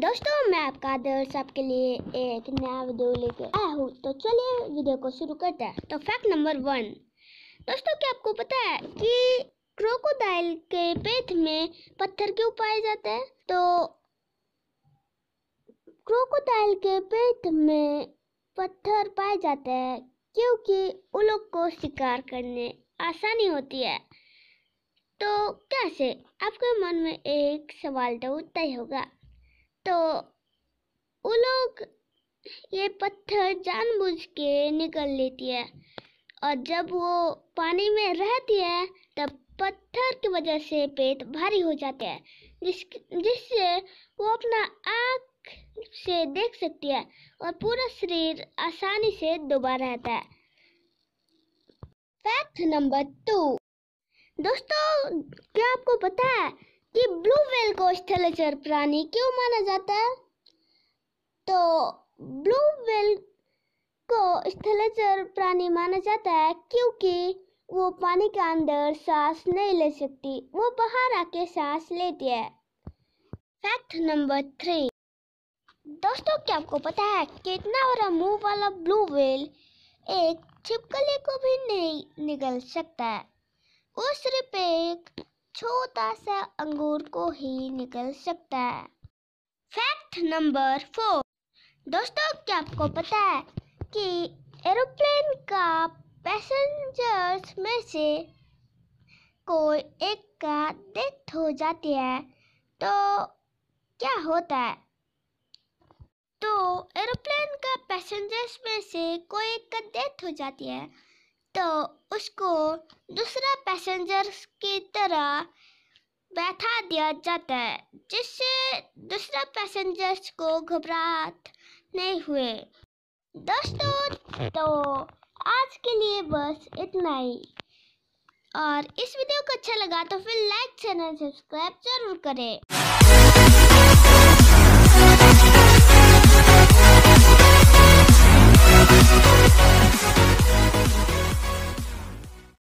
दोस्तों मैं आपका आदर्श आपके लिए एक नया वीडियो लेके आया हूँ तो चलिए वीडियो को शुरू करते हैं तो फैक्ट नंबर वन दोस्तों क्या आपको पता है कि क्रोकोडाइल के पेट में पत्थर क्यों पाए जाते हैं तो क्रोकोडाइल के पेट में पत्थर पाए जाते हैं क्योंकि उन लोग को शिकार करने आसानी होती है तो कैसे आपके मन में एक सवाल तो तय होगा तो वो लोग ये पत्थर जानबूझ के निकल लेती है और जब वो पानी में रहती है तब पत्थर की वजह से पेट भारी हो जाता है जिस जिससे वो अपना आँख से देख सकती है और पूरा शरीर आसानी से दुबा रहता है फैक्ट नंबर टू दोस्तों क्या आपको पता है कि ब्लू वेल को स्थलचर प्राणी क्यों माना जाता है तो ब्लू वेल को स्थलचर प्राणी माना जाता है क्योंकि वो पानी के अंदर सांस नहीं ले सकती वो बाहर आके सांस लेती है फैक्ट नंबर थ्री दोस्तों क्या आपको पता है कितना इतना बड़ा मुंह वाला ब्लू वेल एक छिपकली को भी नहीं निकल सकता है वो सिर्फ छोटा सा अंगूर को ही निकल सकता है फैक्ट नंबर फोर दोस्तों क्या आपको पता है कि एरोप्लेन का पैसेंजर्स में से कोई एक का डेथ हो जाती है तो क्या होता है तो एरोप्लेन का पैसेंजर्स में से कोई एक का डेथ हो जाती है तो उसको दूसरा पैसेंजर की तरह बैठा दिया जाता है जिससे दूसरा पैसेंजर्स को घबराहट नहीं हुए दोस्तों तो आज के लिए बस इतना ही और इस वीडियो को अच्छा लगा तो फिर लाइक चैनल सब्सक्राइब जरूर करें